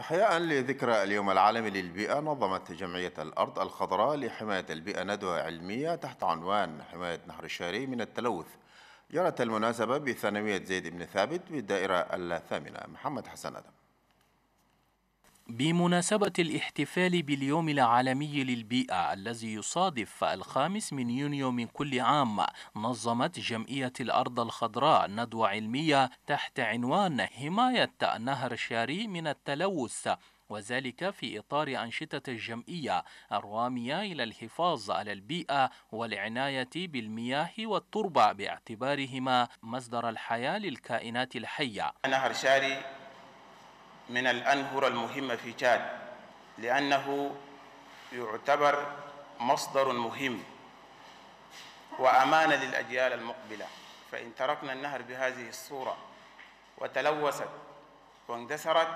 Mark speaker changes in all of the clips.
Speaker 1: إحياء لذكرى اليوم العالمي للبيئة نظمت جمعية الأرض الخضراء لحماية البيئة ندوة علمية تحت عنوان حماية نهر الشاري من التلوث جرت المناسبة بثانوية زيد بن ثابت بالدائرة الثامنة محمد حسن أدم
Speaker 2: بمناسبة الاحتفال باليوم العالمي للبيئة الذي يصادف الخامس من يونيو من كل عام نظمت جمعية الأرض الخضراء ندوة علمية تحت عنوان حماية نهر شاري من التلوث وذلك في إطار أنشطة الجمعية الرامية إلى الحفاظ على البيئة والعناية بالمياه والتربة باعتبارهما مصدر الحياة للكائنات الحية
Speaker 3: نهر شاري من الأنهر المهمة في تشاد لأنه يعتبر مصدر مهم وأمانة للأجيال المقبلة فإن تركنا النهر بهذه الصورة وتلوثت واندثرت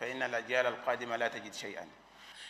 Speaker 3: فإن الأجيال القادمة لا تجد شيئا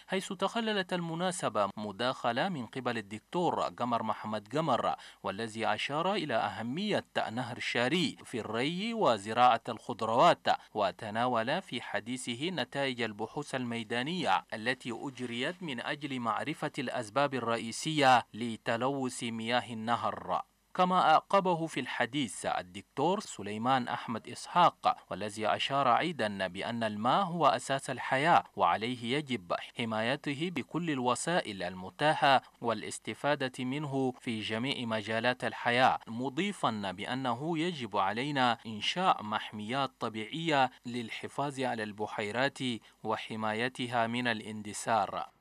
Speaker 2: حيث تخللت المناسبة مداخلة من قبل الدكتور قمر محمد قمر والذي أشار إلى أهمية نهر الشاري في الري وزراعة الخضروات وتناول في حديثه نتائج البحوث الميدانية التي أجريت من أجل معرفة الأسباب الرئيسية لتلوث مياه النهر كما أعقبه في الحديث الدكتور سليمان أحمد إسحاق والذي أشار أيضا بأن الماء هو أساس الحياة وعليه يجب حمايته بكل الوسائل المتاحة والاستفادة منه في جميع مجالات الحياة مضيفا بأنه يجب علينا إنشاء محميات طبيعية للحفاظ على البحيرات وحمايتها من الاندثار